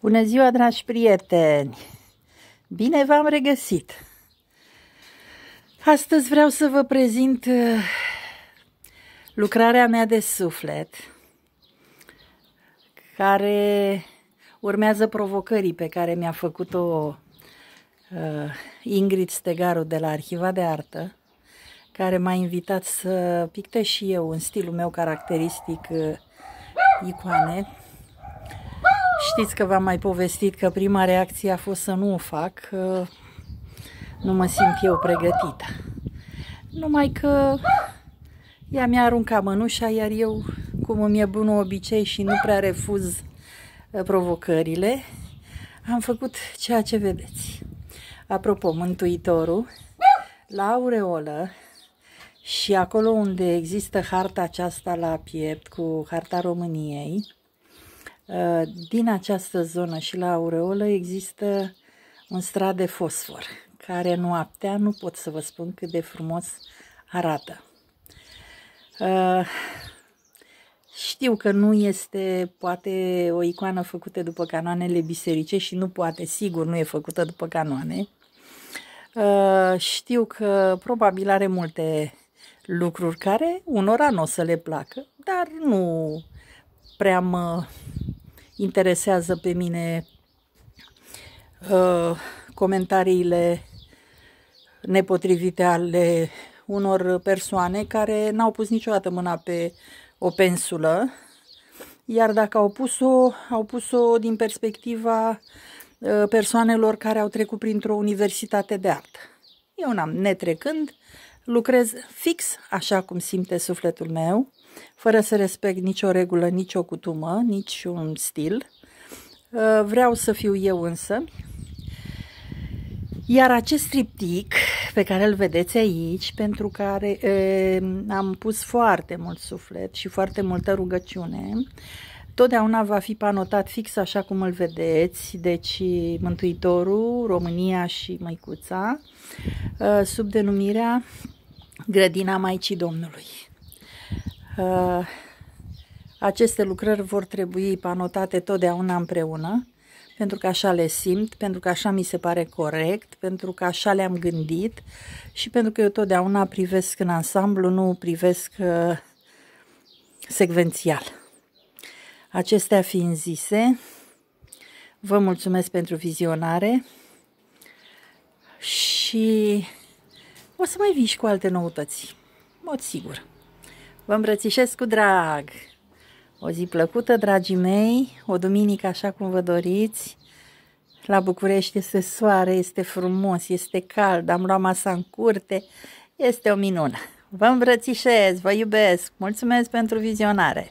Bună ziua, dragi prieteni! Bine v-am regăsit! Astăzi vreau să vă prezint uh, lucrarea mea de suflet, care urmează provocării pe care mi-a făcut-o uh, Ingrid Stegaru de la Arhiva de Artă, care m-a invitat să pictez și eu în stilul meu caracteristic uh, icoane Știți că v-am mai povestit că prima reacție a fost să nu o fac, că nu mă simt eu pregătită. Numai că ea mi-a aruncat mănușa, iar eu, cum îmi e bun obicei și nu prea refuz uh, provocările, am făcut ceea ce vedeți. Apropo, Mântuitorul, la aureolă, și acolo unde există harta aceasta la piept cu harta României, Eh, din această zonă și la aureolă există un strat de fosfor, care noaptea nu pot să vă spun cât de frumos arată. Eh, știu că nu este poate o icoană făcută după canoanele biserice și nu poate, sigur nu e făcută după canoane. Eh, știu că probabil are multe lucruri care unora nu o să le placă, dar nu prea mă interesează pe mine uh, comentariile nepotrivite ale unor persoane care n-au pus niciodată mâna pe o pensulă, iar dacă au pus-o, au pus-o din perspectiva uh, persoanelor care au trecut printr-o universitate de artă. Eu n-am netrecând, lucrez fix așa cum simte sufletul meu, fără să respect nicio regulă, nicio cutumă, un stil. Uh, vreau să fiu eu însă. Iar acest triptic pe care îl vedeți aici, pentru care e, uh, am pus foarte mult suflet și foarte multă rugăciune, Totdeauna va fi panotat fix așa cum îl vedeți, deci Mântuitorul, România și Măicuța, uh, sub denumirea Grădina Maicii Domnului. Uh, aceste lucrări vor trebui panotate totdeauna împreună, pentru că așa le simt, pentru că așa mi se pare corect, pentru că așa le-am gândit și pentru că eu totdeauna privesc în ansamblu, nu privesc uh, secvențial. Acestea fiind zise, vă mulțumesc pentru vizionare și o să mai vin și cu alte noutăți, mod sigur. Vă îmbrățișez cu drag! O zi plăcută, dragii mei, o duminică așa cum vă doriți. La București este soare, este frumos, este cald, am luat masa în curte, este o minună. Vă îmbrățișez, vă iubesc, mulțumesc pentru vizionare!